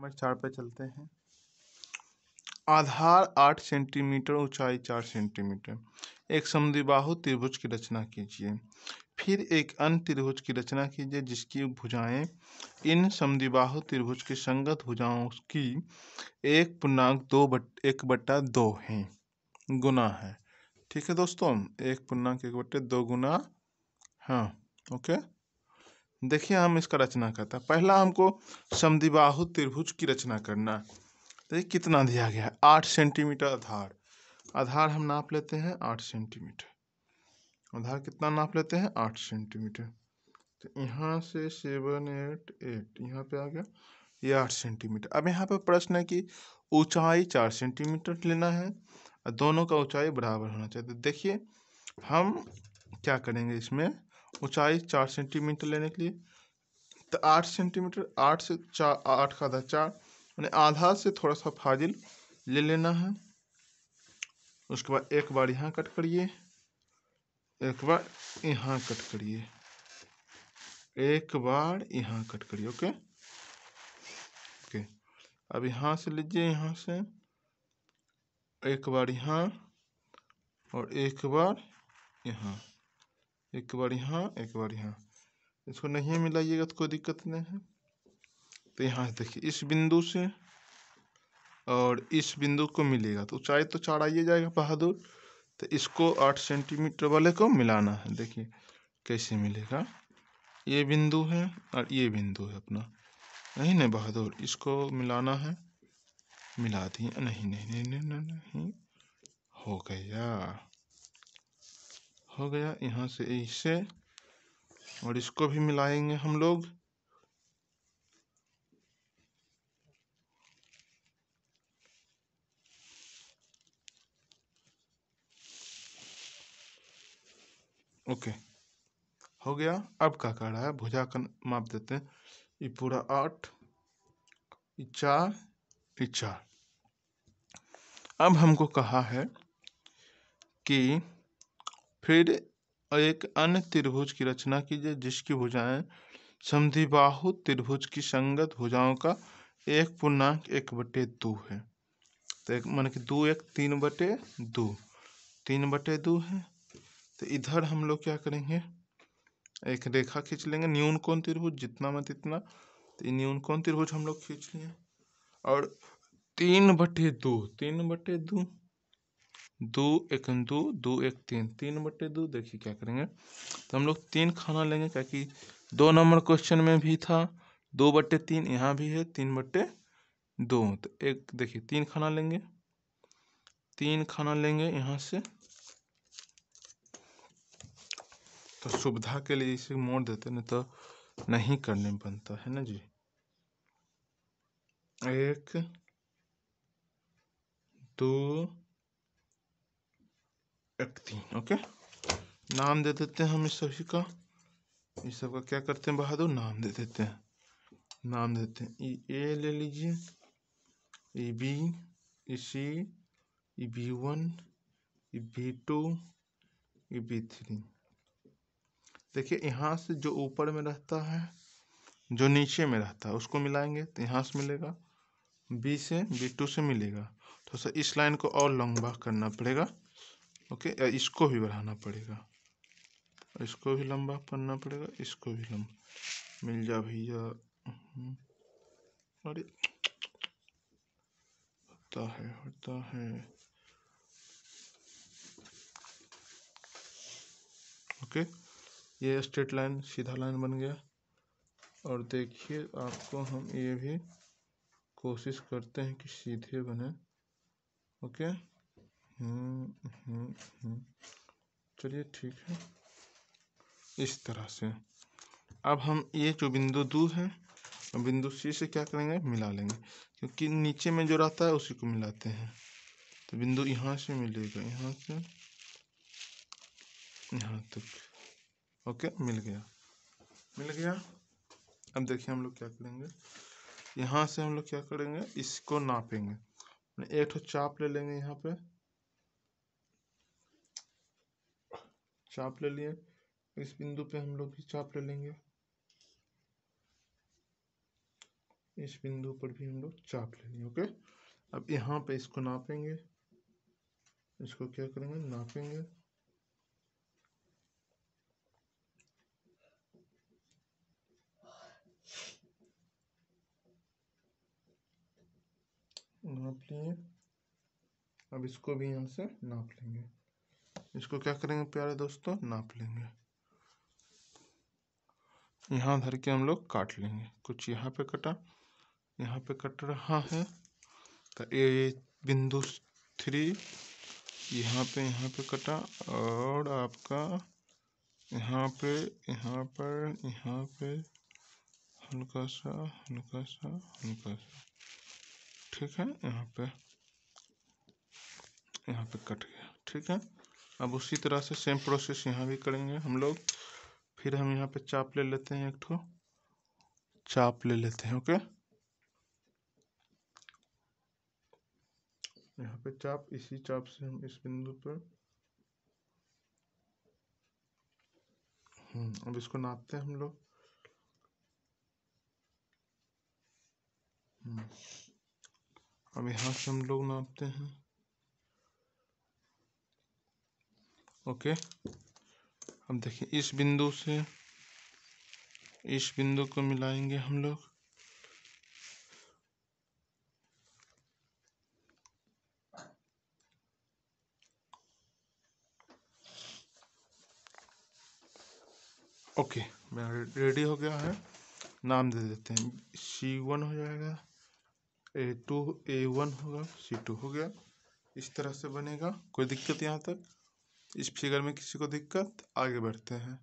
Number चार पे चलते हैं आधार आठ सेंटीमीटर ऊंचाई चार सेंटीमीटर एक समद्विबाहु त्रिभुज की रचना कीजिए फिर एक अन्य त्रिभुज की रचना कीजिए जिसकी भुजाएं इन समद्विबाहु त्रिभुज के संगत भुजाओं की एक पूर्णांक दो बट एक बट्टा दो हैं गुना है ठीक है दोस्तों एक पूर्णांक एक बट्टे दो गुना हाँ ओके देखिए हम इसका रचना करता पहला हमको समधिबाहु त्रिभुज की रचना करना देखिए कितना दिया गया है आठ सेंटीमीटर आधार आधार हम नाप लेते हैं आठ सेंटीमीटर आधार कितना नाप लेते हैं आठ सेंटीमीटर तो यहाँ से सेवन एट एट यहाँ पे आ गया ये आठ सेंटीमीटर अब यहाँ पे प्रश्न है कि ऊंचाई चार सेंटीमीटर लेना है और दोनों का ऊंचाई बराबर होना चाहिए तो देखिए हम क्या करेंगे इसमें ऊंचाई चार सेंटीमीटर लेने के लिए तो आठ सेंटीमीटर आठ से चार आठ का आधा चार यानी आधा से थोड़ा सा फाजिल ले लेना है उसके बाद एक बार यहाँ कट करिए एक बार यहाँ कट करिए एक बार यहाँ कट करिए ओके ओके अब यहाँ से लीजिए यहाँ से एक बार यहाँ और एक बार यहाँ एक बार यहाँ एक बार यहाँ इसको नहीं मिलाइएगा तो कोई दिक्कत नहीं है तो यहाँ से देखिए इस बिंदु से और इस बिंदु को मिलेगा तो ऊंचाई तो आइए जाएगा बहादुर तो इसको आठ सेंटीमीटर वाले को मिलाना है देखिए कैसे मिलेगा ये बिंदु है और ये बिंदु है अपना नहीं नहीं बहादुर इसको मिलाना है मिला दिए नहीं नहीं नहीं नहीं, नहीं, नहीं हो गया हो गया यहाँ से इसे और इसको भी मिलाएंगे हम लोग ओके हो गया अब क्या कह रहा है भुजा का माप देते हैं ये पूरा आठ ये चार ये चार अब हमको कहा है कि फिर एक अन्य त्रिभुज की रचना कीजिए जिसकी भुजाएं समधिबाहु त्रिभुज की संगत भुजाओं का एक पूर्णांक एक बटे दो है तो एक मान कि दो एक तीन बटे दो तीन बटे दो है तो इधर हम लोग क्या करेंगे एक रेखा खींच लेंगे न्यून कौन त्रिभुज जितना मत इतना तो न्यून कौन त्रिभुज हम लोग खींच लिए और तीन बटे दो तीन बटे दो दो एक दो दो एक तीन तीन बटे दो देखिए क्या करेंगे तो हम लोग तीन खाना लेंगे क्या कि दो नंबर क्वेश्चन में भी था दो बट्टे तीन यहाँ भी है तीन बट्टे दो तो एक देखिए तीन खाना लेंगे तीन खाना लेंगे यहाँ से तो सुविधा के लिए इसे मोड़ देते ना तो नहीं करने बनता है ना जी एक दो एक तीन ओके नाम दे देते हैं हम इस सभी का इस सब का क्या करते हैं बहादुर नाम दे देते हैं नाम देते हैं ई ए ले लीजिए E B E C E B one E B two E B three देखिए यहाँ से जो ऊपर में रहता है जो नीचे में रहता है उसको मिलाएंगे तो यहाँ से मिलेगा बी से बी टू से मिलेगा तो सर इस लाइन को और लंबा करना पड़ेगा ओके इसको भी बढ़ाना पड़ेगा इसको भी लंबा करना पड़ेगा इसको भी लंबा मिल जा भैया हम्म। अरे होता है होता है ओके ये स्ट्रेट लाइन सीधा लाइन बन गया और देखिए आपको हम ये भी कोशिश करते हैं कि सीधे बने ओके चलिए ठीक है इस तरह से अब हम ये जो बिंदु दो है बिंदु सी से क्या करेंगे मिला लेंगे क्योंकि नीचे में जो रहता है उसी को मिलाते हैं तो बिंदु यहाँ से मिलेगा यहाँ से यहाँ तक ओके मिल गया मिल गया अब देखिए हम लोग क्या करेंगे यहाँ से हम लोग क्या करेंगे इसको नापेंगे एक ठो चाप ले लेंगे यहाँ पे चाप ले लिए इस बिंदु पे हम लोग भी चाप ले लेंगे इस बिंदु पर भी हम लोग चाप ले लेंगे ओके अब यहाँ पे इसको नापेंगे इसको क्या करेंगे नापेंगे नाप लिए अब इसको भी यहाँ से नाप लेंगे इसको क्या करेंगे प्यारे दोस्तों नाप लेंगे यहाँ धर के हम लोग काट लेंगे कुछ यहाँ पे कटा यहाँ पे कट रहा है तो ये बिंदु थ्री यहाँ पे यहाँ पे कटा और आपका यहाँ पे यहाँ पर यहाँ पे हल्का सा हल्का सा हल्का सा ठीक है यहाँ पे यहाँ पे कट गया ठीक है अब उसी तरह से सेम प्रोसेस यहाँ भी करेंगे हम लोग फिर हम यहाँ पे चाप ले लेते हैं एक ठो चाप ले लेते हैं ओके यहाँ पे चाप इसी चाप से हम इस बिंदु पर हम्म, अब इसको नापते हैं हम लोग हम्म, अब यहाँ से हम लोग नापते हैं ओके अब देखिए इस बिंदु से इस बिंदु को मिलाएंगे हम लोग ओके मेरा रेडी हो गया है नाम दे देते हैं सी वन हो जाएगा ए टू ए वन होगा सी टू हो गया इस तरह से बनेगा कोई दिक्कत यहाँ तक इस फिगर में किसी को दिक्कत आगे बढ़ते हैं।